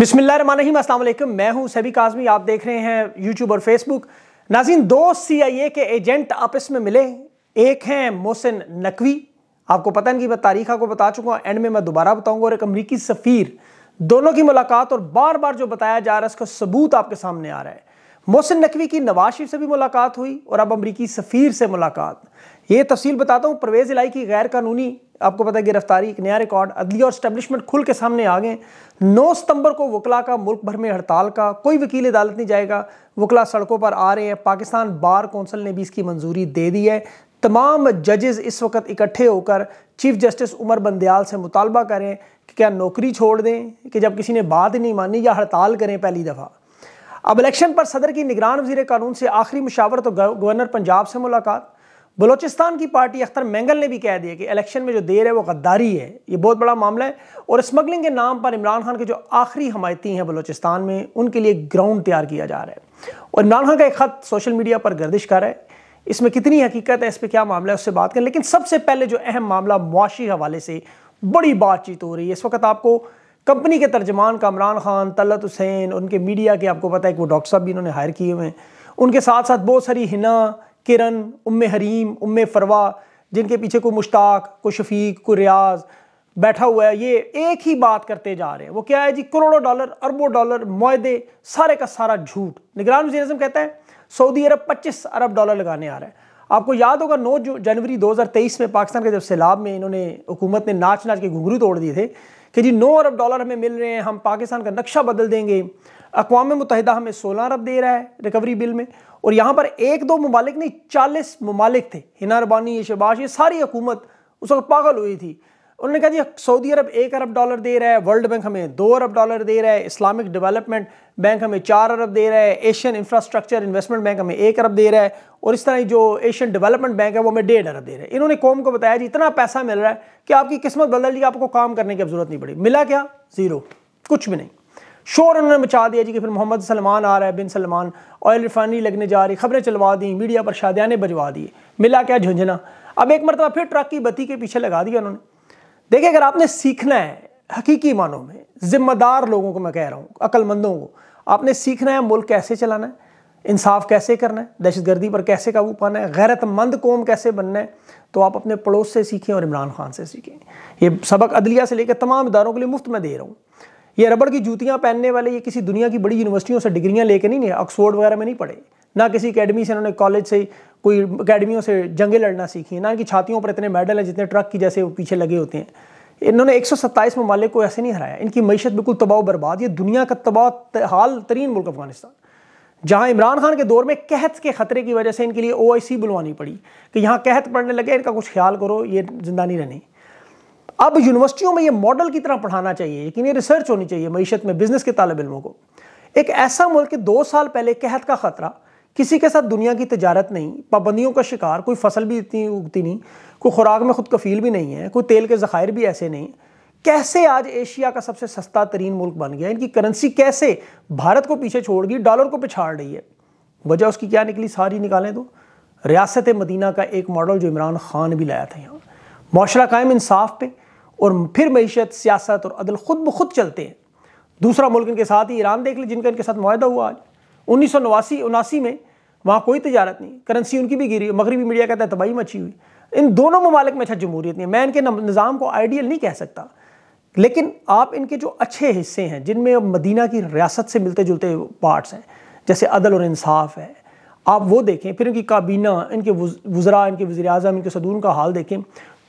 बिस्मिल्लाम असल मैं हूं सभी काजमी आप देख रहे हैं यूट्यूब और फेसबुक नाजिन दो सीआईए के एजेंट आपस में मिले एक हैं मोहसिन नकवी आपको पता नहीं मैं तारीखा को बता चुका हूँ एंड में मैं दोबारा बताऊंगा और एक अमरीकी सफ़ीर दोनों की मुलाकात और बार बार जो बताया जा रहा है उसका सबूत आपके सामने आ रहा है मोहसिन नकवी की नवाज शरीफ से भी मुलाकात हुई और अब अमरीकी सफ़ीर से मुलाकात ये तफसील बताता हूँ परवेज़ इलाई की गैर कानूनी आपको पता है गिरफ्तारी एक नया रिकॉर्ड अदली और स्टैब्लिशमेंट खुल के सामने आ गए 9 सितंबर को वकला का मुल्क भर में हड़ताल का कोई वकील अदालत नहीं जाएगा वकला सड़कों पर आ रहे हैं पाकिस्तान बार कौंसिल ने भी इसकी मंजूरी दे दी है तमाम जजेस इस वक्त इकट्ठे होकर चीफ जस्टिस उमर बंदयाल से मुतालबा करें कि क्या नौकरी छोड़ दें कि जब किसी ने बात ही नहीं मानी या हड़ताल करें पहली दफ़ा अब इलेक्शन पर सदर की निगरान वजीर कानून से आखिरी मुशावर तो गवर्नर पंजाब से मुलाकात बलोचिस्तान की पार्टी अख्तर मैंगल ने भी कह दिया कि इलेक्शन में जो देर है वो गद्दारी है ये बहुत बड़ा मामला है और स्मगलिंग के नाम पर इमरान खान के जो आखिरी हमायती हैं बलोचिस्तान में उनके लिए ग्राउंड तैयार किया जा रहा है और इमरान खान का एक ख़त सोशल मीडिया पर गर्दिश कर रहा है इसमें कितनी हकीकत है इस पर क्या मामला है उससे बात करें लेकिन सबसे पहले जो अहम मामला मुआशी हवाले से बड़ी बातचीत हो रही है इस वक्त आपको कंपनी के तर्जमान कामरान खान तलत हुसैन उनके मीडिया के आपको पता है कि वो डॉक्टर साहब भी इन्होंने हायर किए हुए हैं उनके साथ साथ बहुत सारी हिना किरण उम हरीम उम फरवा जिनके पीछे को मुश्ताक को शफीक को रियाज बैठा हुआ है ये एक ही बात करते जा रहे हैं वो क्या है जी करोड़ों डॉलर अरबों डॉलर मुहदे सारे का सारा झूठ निगरान वजी अजम कहता है सऊदी अरब 25 अरब डॉलर लगाने आ रहा है आपको याद होगा 9 जनवरी 2023 में पाकिस्तान के जब सैलाब में इन्होंने हुकूमत ने नाच नाच के घुघरू तोड़ दिए थे कि जी नौ अरब डॉलर हमें मिल रहे हैं हम पाकिस्तान का नक्शा बदल देंगे अकवा मुतहदा हमें सोलह अरब दे रहा है रिकवरी बिल में और यहाँ पर एक दो ममालिक नहीं चालीस ममालिक थे हिना रबानी ये शबाश ये सारी हुकूमत उस वक्त पागल हुई थी उन्होंने कहा जी सऊदी अरब एक अरब डॉलर दे रहा है वर्ल्ड बैंक हमें दो अरब डॉलर दे रहा है इस्लामिक डेवलपमेंट बैंक हमें चार अरब दे रहा है एशियन इंफ्रास्ट्रक्चर इन्वेस्टमेंट बैंक हमें एक अरब दे रहा है और इस तरह जो एशियन डेवलपमेंट बैंक है वो हमें डेढ़ अरब दे रहा है इन्होंने कौम को बताया जी इतना पैसा मिल रहा है कि आपकी किस्मत बदल दी आपको काम करने की अब जरूरत नहीं पड़ी मिला क्या ज़ीरो कुछ भी नहीं शोर उन्होंने मचा दिया जी कि फिर मोहम्मद सलमान आ रहा है बिन सलमान ऑयल रिफाइनरी लगने जा रही खबरें चलवा दी मीडिया पर शादियाने भजवा दिए मिला क्या झुंझना अब एक मरतबा फिर ट्रक की बत्ती के पीछे लगा दिया उन्होंने देखिए अगर आपने सीखना है हकीकी मानों में जिम्मेदार लोगों को मैं कह रहा हूँ अक्लमंदों को आपने सीखना है मुल्क कैसे चलाना है इंसाफ कैसे करना है दहशतगर्दी पर कैसे काबू पाना है गैरतमंद कौम कैसे बनना है तो आप अपने पड़ोस से सीखें और इमरान खान से सीखें ये सबक अदलिया से लेकर तमाम इदारों के लिए मुफ्त में दे रहा हूँ ये रबड़ की जूतियाँ पहनने वाले ये किसी दुनिया की बड़ी यूनिवर्सिटियों से डिग्रियाँ लेके नहीं नहीं ऑक्सफोर्ड वगैरह में नहीं पढ़े ना किसी अकेडमी से इन्होंने कॉलेज से कोई अकेडमियों से जंगे लड़ना सीखी ना इनकी छातियों पर इतने मेडल हैं जितने ट्रक की जैसे वो पीछे लगे होते हैं इन्होंने एक सौ ममालिक को ऐसे नहीं हराया इनकी मीशत बिल्कुल तबाह बर्बाद ये दुनिया का तबाह हाल तरीन मुल्क अफगानिस्तान जहाँ इमरान खान के दौर में कहत के ख़तरे की वजह से इनके लिए ओ बुलवानी पड़ी कि यहाँ कहत पढ़ने लगे इनका कुछ ख्याल करो ये जिंदा नहीं रहने अब यूनिवर्सिटियों में ये मॉडल की तरह पढ़ाना चाहिए लेकिन ये रिसर्च होनी चाहिए मीशत में बिजनेस के तालब इलमों को एक ऐसा मुल्क दो साल पहले कहत का ख़तरा किसी के साथ दुनिया की तजारत नहीं पाबंदियों का शिकार कोई फसल भी इतनी उगती नहीं कोई खुराक में खुद कफील भी नहीं है कोई तेल के ज़खायर भी ऐसे नहीं कैसे आज एशिया का सबसे सस्ता तरीन मुल्क बन गया इनकी करेंसी कैसे भारत को पीछे छोड़ गई डॉलर को पिछाड़ रही है वजह उसकी क्या निकली सारी निकालें तो रियासत मदीना का एक मॉडल जो इमरान खान भी लाया था यहाँ माशरा कायम इंसाफ पे और फिर मीशत सियासत और अदल खुद ब खुद चलते हैं दूसरा मुल्क इनके साथ ही ईरान देख ली जिनका इनके साथ माहा हुआ आज उन्नीस सौ नवासी उनासी में वहाँ कोई तजारत नहीं करेंसी उनकी भी गिरी मगरबी मीडिया कहता है तबाही मची हुई इन दोनों ममालिक में अच्छा जमहूरियत नहीं मैं इनके निज़ाम को आइडियल नहीं कह सकता लेकिन आप इनके जो अच्छे हिस्से हैं जिनमें अब मदीना की रियासत से मिलते जुलते पार्ट्स हैं जैसे अदल और इंसाफ है आप वो देखें फिर इनकी काबीना इनके वज़रा इनके वज़ी अजम इनके सदून का हाल देखें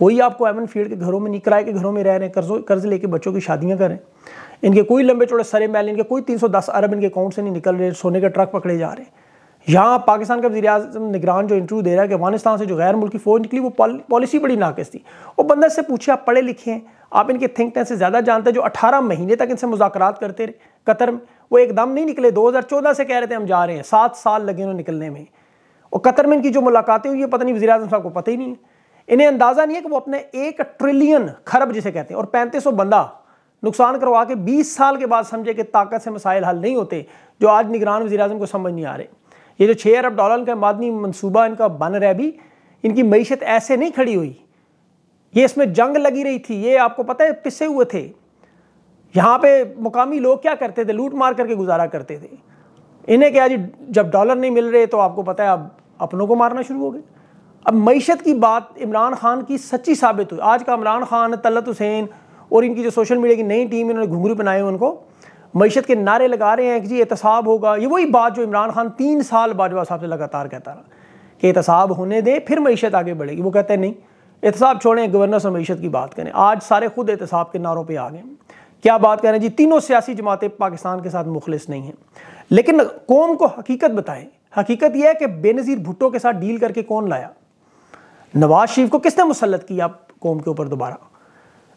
कोई आपको एमन फील्ड के घरों में नहीं किराए के घरों में रह रहे हैं कर्जों कर्ज लेके बच्चों की शादियां करें इनके कोई लंबे चौड़े सरे मैल इनके कोई 310 अरब इनके अकाउंट से नहीं निकल रहे सोने के ट्रक पकड़े जा रहे हैं यहाँ पाकिस्तान का वजी अजम निगरान जो इंटरव्यू दे रहा है कि अफगानिस्तान से जो गैर मुल्की फ़ौज निकली वो पॉलिसी बड़ी नाकस थी और बंदा से पूछे आप पढ़े लिखे हैं आप इनके थिंक टैंक से ज़्यादा जानते हैं जो अठारह महीने तक इनसे मुजाकर करते रहे कतर में वो एकदम नहीं निकले दो हज़ार चौदह से कह रहे थे हम जा रहे हैं सात साल लगे उन्होंने निकलने में और कतर में इनकी जो मुलाकातें हुई है पता नहीं वजी अजम साहब को पता ही नहीं है इन्हें अंदाजा नहीं है कि वो अपने एक ट्रिलियन खरब जिसे कहते हैं और पैंतीस बंदा नुकसान करवा के 20 साल के बाद समझे कि ताकत से मसाइल हल नहीं होते जो आज निगरान वजी अजम को समझ नहीं आ रहे ये जो छः अरब डॉलर का मादनी मनसूबा इनका बन रहा भी इनकी मीशत ऐसे नहीं खड़ी हुई ये इसमें जंग लगी रही थी ये आपको पता है पिसे हुए थे यहाँ पे मुकामी लोग क्या करते थे लूट मार करके गुजारा करते थे इन्हें क्या जी जब डॉलर नहीं मिल रहे तो आपको पता है अब अपनों को मारना शुरू हो गया अब मीशत की बात इमरान खान की सच्ची साबित हुई आज का इमरान खान तलत हुसैन और इनकी जो सोशल मीडिया की नई टीम इन्होंने घुघरू बनाए उनको मीशत के नारे लगा रहे हैं कि जी एहतसाब होगा ये वही बात जो इमरान खान तीन साल बाजवा साहब से लगातार कहता रहा कि एहतसाब होने दें फिर मीशत आगे बढ़ेगी वो कहते हैं नहीं एहतसाब छोड़ें गवर्नर से मीशत की बात करें आज सारे खुद एहतसाब के नारों पर आ गए क्या बात करें जी तीनों सियासी जमातें पाकिस्तान के साथ मुखलिस नहीं हैं लेकिन कौम को हकीकत बताएं हकीकत यह है कि बेनज़ीर भुट्टो के साथ डील करके कौन लाया नवाज शरीफ को किसने मुसलत किया कौम के ऊपर दोबारा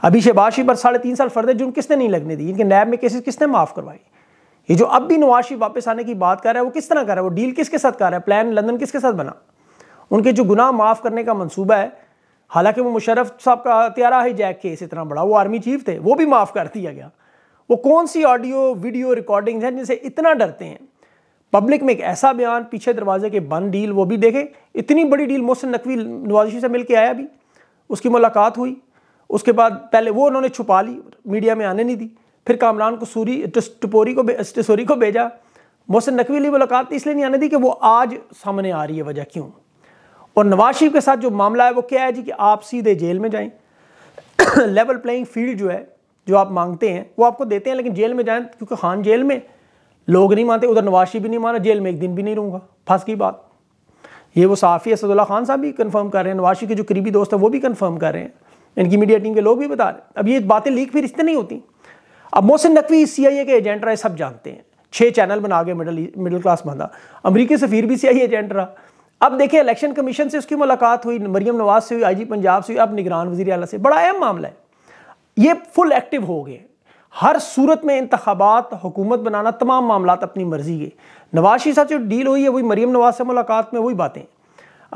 अभी शहबाज शरीफ पर साढ़े तीन साल फर्द जुर्म किसने नहीं लगने दी इनके नैब में केसेस किसने माफ़ करवाई ये जो अब भी नवाज शरीफ वापस आने की बात कर रहा है वो किस तरह कर रहा है वो डील किसके साथ कर रहा है प्लान लंदन किसके साथ बना उनके जो गुनाह माफ़ करने का मनसूबा है हालांकि वो मुशरफ साहब का त्यारा है जैक केस इतना बड़ा वो आर्मी चीफ थे वो भी माफ़ कर दिया गया वो कौन सी ऑडियो वीडियो रिकॉर्डिंग्स हैं जिनसे इतना डरते हैं पब्लिक में एक ऐसा बयान पीछे दरवाजे के बंद डील वो भी देखे इतनी बड़ी डील मोहसिन नकवी नवाजिशी से मिल के आया भी उसकी मुलाकात हुई उसके बाद पहले वो उन्होंने छुपा ली मीडिया में आने नहीं दी फिर कामरान को सूरी टपोरी को टिसोरी को भेजा मोहसिन नकवी ली मुलाकात इसलिए नहीं आने दी कि वो आज सामने आ रही है वजह क्यों और नवाज शरीफ के साथ जो मामला है वो क्या है जी कि आप सीधे जेल में जाएं लेवल प्लेइंग फील्ड जो है जो आप मांगते हैं वो आपको देते हैं लेकिन जेल में जाएं क्योंकि खान जेल में लोग नहीं मानते उधर नवाशी भी नहीं माना जेल में एक दिन भी नहीं रहूँगा फंस की बात ये वो साफ़ी असदुल्ला खान साहब भी कन्फर्म कर रहे हैं नवाशी के जो करीबी दोस्त हैं वो भी कन्फर्म कर रहे हैं इनकी मीडिया टीम के लोग भी बता रहे हैं अब ये बातें लीक फिर इससे नहीं होती अब मोहसिन नकवी सी आई ए के एजेंट रहा सब जानते हैं छः चैनल बना गए मिडल मिडिल क्लास बंदा अमरीकी सफ़ीर भी सी आई एजेंट रहा अब देखिए इलेक्शन कमीशन से उसकी मुलाकात हुई मरियम नवाज से हुई जी पंजाब से हुई अब निगरान वजी अला से बड़ा अहम मामला है ये फुल एक्टिव हो गए हैं हर सूरत में इंतबात हुकूमत बनाना तमाम मामला अपनी मर्जी के नवाज शरीफ साहब जो डील हुई है वही मरीम नवाज से मुलाकात में वही बातें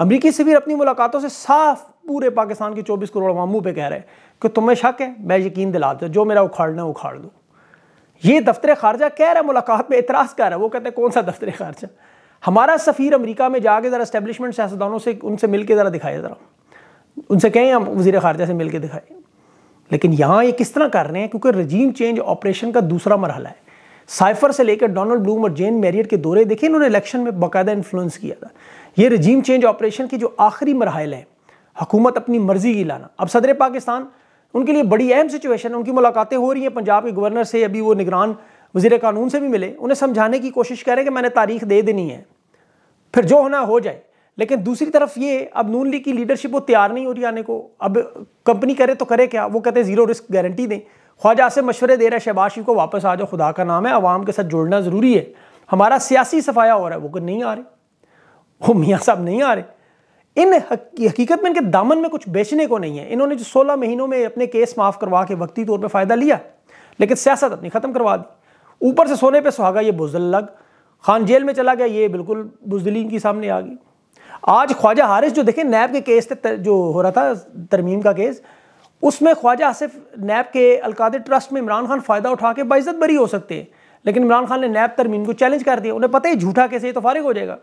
अमरीकी से अपनी मुलाकातों से साफ पूरे पाकिस्तान के 24 करोड़ मामू पे कह रहे हैं कि तुम्हें शक है मैं यकीन दिला दो जो मेरा उखाड़ना है उखाड़ दो ये दफ्तर खारजा कह रहा है मुलाकात में एतराज़ कर रहा है वो कहते हैं कौन सा दफ्तर खारजा हमारा सफ़ीर अमरीका में जाके ज़रा इस्टेबलिशमेंट सियासदानों से उनसे मिल के ज़रा दिखाए ज़रा उनसे कहें हम वजी खारजा से मिल के दिखाएं लेकिन यहाँ ये किस तरह कर रहे हैं क्योंकि रजीम चेंज ऑपरेशन का दूसरा मरहला है साइफर से लेकर डोनाल्ड ब्लूम और जेन मैरियट के दौरे देखे इन्होंने इलेक्शन में बाकायदा इन्फ्लुएंस किया था ये रजीम चेंज ऑपरेशन की जो आखिरी मरहल है हकूमत अपनी मर्जी की लाना अब सदर पाकिस्तान उनके लिए बड़ी अहम सिचुएशन है उनकी मुलाकातें हो रही हैं पंजाब के गवर्नर से अभी वो निगरान वजीर कानून से भी मिले उन्हें समझाने की कोशिश करें कि मैंने तारीख दे देनी है फिर जो होना हो जाए लेकिन दूसरी तरफ ये अब नून लीग की लीडरशिप वो तैयार नहीं हो रही आने को अब कंपनी करे तो करे क्या वो कहते हैं जीरो रिस्क गारंटी दें ख्वाजा से मशवरे दे रहे है शहबाज शरीफ को वापस आ जाओ खुदा का नाम है आवाम के साथ जुड़ना ज़रूरी है हमारा सियासी सफाया हो रहा है वो नहीं आ रहे वो मियाँ साहब नहीं आ रहे इन हकीकत में इनके दामन में कुछ बेचने को नहीं है इन्होंने जो सोलह महीनों में अपने केस माफ़ करवा के वक्ती तौर पर फ़ायदा लिया लेकिन सियासत अपनी ख़त्म करवा दी ऊपर से सोने पर सुहागा ये बुजल लग खान जेल में चला गया ये बिल्कुल बुजदली इनकी सामने आ गई आज ख्वाजा हारिस जो देखें नैब के केस जो हो रहा था तरमीम का केस उसमें ख्वाजा आसिफ नैब के अलकादे ट्रस्ट में इमरान खान फ़ायदा उठा के बाइज़त बरी हो सकते हैं लेकिन इमरान खान ने नैब तरमीम को चैलेंज कर दिया उन्हें पता ही झूठा कैसे तो फारिग हो जाएगा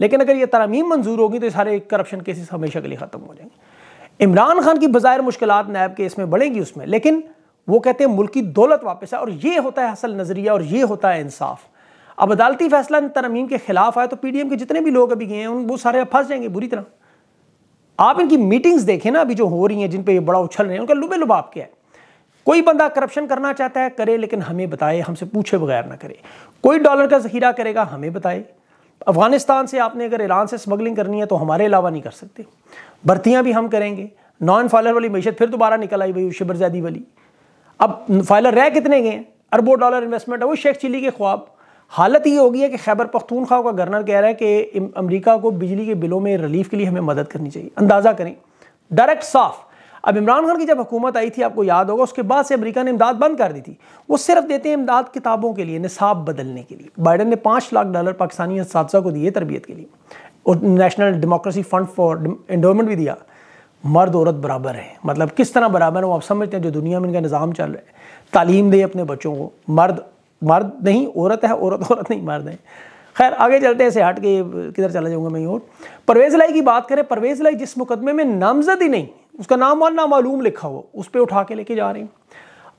लेकिन अगर ये तरमीम मंजूर होगी तो ये सारे करप्शन केसेस हमेशा के लिए ख़त्म हो जाएंगे इमरान खान की बाज़ाहिर मुश्किल नैब केस में बढ़ेंगी उसमें लेकिन वो कहते हैं मुल्क की दौलत वापस है और ये होता है असल नज़रिया और ये होता है इंसाफ़ अब अदालती फैसला इन तरमीम के खिलाफ आया तो पीडीएम के जितने भी लोग अभी गए हैं उन वो सारे अब फंस जाएंगे बुरी तरह आप इनकी मीटिंग्स देखें ना अभी जो हो रही हैं जिन पे ये बड़ा उछल रहे हैं उनका लुबे आप क्या है कोई बंदा करप्शन करना चाहता है करे लेकिन हमें बताए हमसे पूछे बगैर ना करे कोई डॉलर का जखीरा करेगा हमें बताए अफगानिस्तान से आपने अगर ईरान से स्मगलिंग करनी है तो हमारे अलावा नहीं कर सकते भर्तियाँ भी हम करेंगे नॉन फाइलर वाली मीशत फिर दोबारा निकल आई भाई शिबरजादी वाली अब फाइलर रह कितने गए अरबों डॉलर इन्वेस्टमेंट है वो शेख चिली के ख्वाब हालत ये हो गई है कि खैबर पख्तूनख्वा का गवर्नर कह रहा है कि अमरीका को बिजली के बिलों में रिलीफ के लिए हमें मदद करनी चाहिए अंदाज़ा करें डायरेक्ट साफ अब इमरान खान की जब हुकूमत आई थी आपको याद होगा उसके बाद से अमेरिका ने इमदाद बंद कर दी थी वो सिर्फ देते हैं इमदाद किताबों के लिए निसाब बदलने के लिए बाइडन ने पाँच लाख डॉलर पाकिस्तानी सादसा को दिए तरबियत के लिए और national democracy fund for endowment भी दिया मर्द औरत बराबर है मतलब किस तरह बराबर है वो आप समझते हैं जो दुनिया में इनका निज़ाम चल रहा है तालीम दें अपने बच्चों को मर्द मर्द नहीं औरत है औरत औरत नहीं मर्द है खैर आगे चलते हैं से हट के किधर चला जाऊंगा मैं और परवेज लाई की बात करें परवेज लाई जिस मुकदमे में नामजद ही नहीं उसका नाम और नामालूम लिखा हुआ उस पर उठा के लेके जा रहे हैं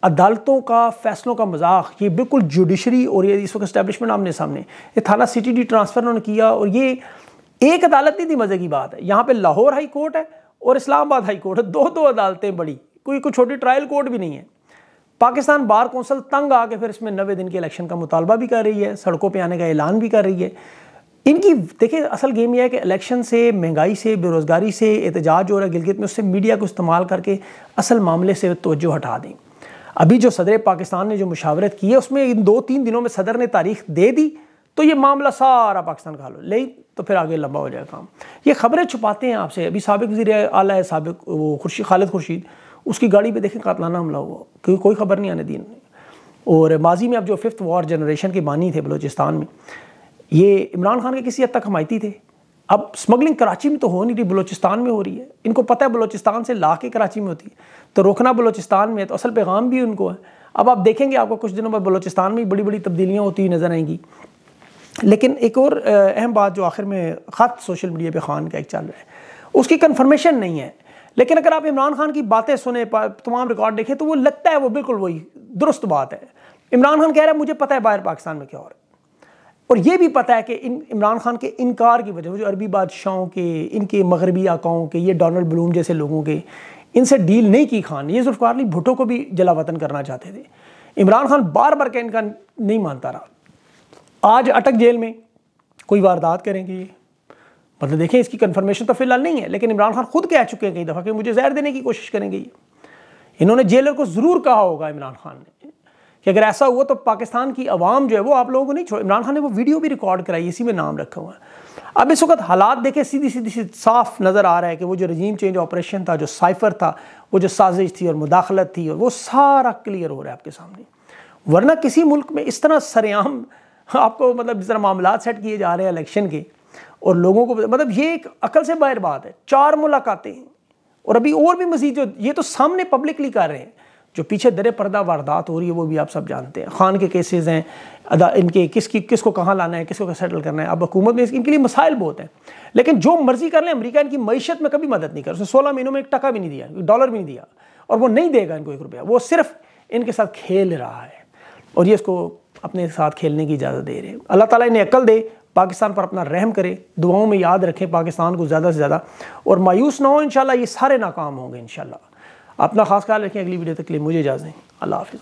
अदालतों का फैसलों का मजाक ये बिल्कुल जुडिशरी और ये इस वक्त स्टैब्लिशमेंट आमने सामने ये थाना सिटी डी ट्रांसफ़र उन्होंने किया और ये एक अदालत नहीं थी मज़े की बात है यहाँ पे लाहौर हाई कोर्ट है और इस्लामाबाद हाई कोर्ट है दो दो अदालतें बड़ी कोई कोई छोटी ट्रायल कोर्ट भी नहीं है पाकिस्तान बार कौंसल तंग आके फिर इसमें नबे दिन के इलेक्शन का मुतालबा भी कर रही है सड़कों पर आने का ऐलान भी कर रही है इनकी देखिए असल गेम यह है कि इलेक्शन से महंगाई से बेरोज़गारी से एहतजाज हो रहा है गिलगित में उससे मीडिया को इस्तेमाल करके असल मामले से तोजो हटा दें अभी जो सदर पाकिस्तान ने जो मुशावरत की है उसमें इन दो तीन दिनों में सदर ने तारीख दे दी तो ये मामला सारा पाकिस्तान का हलो ले तो फिर आगे लंबा हो जाएगा काम ये खबरें छुपाते हैं आपसे अभी सबक वजी अला है सबक वो खुर्शी खालिद खुर्शीद उसकी गाड़ी पे देखें कातलाना हमला हुआ क्योंकि कोई खबर नहीं आने दी और माजी में अब जो फिफ्थ वॉर जनरेशन के बानी थे बलोचिस्तान में ये इमरान खान के किसी हद तक हमायती थे अब स्मगलिंग कराची में तो हो नहीं रही बलोचिस्तान में हो रही है इनको पता है बलोचिस्तान से ला के कराची में होती है तो रोकना बलोचिस्तान में है तो असल पैगाम भी उनको है अब आप देखेंगे आपको कुछ दिनों बाद बलोचिस्तान में बड़ी बड़ी तब्दीलियाँ होती हुई नज़र आएंगी लेकिन एक और अहम बात जो आखिर में ख़त सोशल मीडिया पर खान का एक चल रहा है उसकी कन्फर्मेशन नहीं है लेकिन अगर आप इमरान खान की बातें सुने तमाम रिकॉर्ड देखें तो वो लगता है वो बिल्कुल वही दुरुस्त बात है इमरान खान कह रहा है मुझे पता है बाहर पाकिस्तान में क्या हो रहा है और ये भी पता है कि इन इमरान खान के इनकार की वजह जो अरबी बादशाहों के इनके मगरबी आकाओं के ये डोनल्ड ब्लूम जैसे लोगों के इनसे डील नहीं की खान ये जुल्फ़ार अली भुटो को भी जला वतन करना चाहते थे इमरान खान बार बार के इनका नहीं मानता रहा आज अटक जेल में कोई वारदात करेंगे ये मतलब देखें इसकी कन्फर्मेशन तो फिलहाल नहीं है लेकिन इमरान खान खुद कह चुके हैं कई दफ़ा कि मुझे जहर देने की कोशिश करेंगे ये इन्होंने जेलर को ज़रूर कहा होगा इमरान खान ने कि अगर ऐसा हुआ तो पाकिस्तान की आवाम जो है वो आप लोगों को नहीं छोड़ इमरान खान ने वो वीडियो भी रिकॉर्ड कराई इसी में नाम रखा हुआ है अब इस वक्त हालात देखें सीधी सीधी सी साफ नज़र आ रहा है कि वो जो रजीम चेंज ऑपरेशन था जो साइफर था वो जो साजिश थी और मुदाखलत थी और वो सारा क्लियर हो रहा है आपके सामने वरना किसी मुल्क में इस तरह सरेआम आपको मतलब जिस तरह मामला सेट किए जा रहे हैं इलेक्शन के और लोगों को मतलब ये एक अकल से बाहर बात है चार मुलाकातें और अभी और भी मजीद जो ये तो सामने पब्लिकली कर रहे हैं जो पीछे दर पर्दा वारदात हो रही है वो भी आप सब जानते हैं खान के केसेस हैं अदा इनके किसकी किसको कहाँ लाना है किसको सेटल करना है अब हुकूमत में इनके लिए मसाइल बहुत हैं लेकिन जो मर्जी कर लें अमरीका इनकी मीशत में कभी मदद नहीं कर उसने सोलह महीनों में एक टका भी नहीं दिया डॉलर भी नहीं दिया और वो नहीं देगा इनको एक रुपया वो सिर्फ इनके साथ खेल रहा है और ये इसको अपने साथ खेलने की इजाज़त दे रहे हैं अल्लाह ताली इन्हें अक्ल दे पाकिस्तान पर अपना रहम करें दुआओं में याद रखें पाकिस्तान को ज़्यादा से ज़्यादा और मायूस ना हो इन ये सारे नाकाम होंगे इन अपना ख़ास ख्याल रखें अगली वीडियो तक के लिए मुझे इजाज़ें दें अल्लाह हाफिज़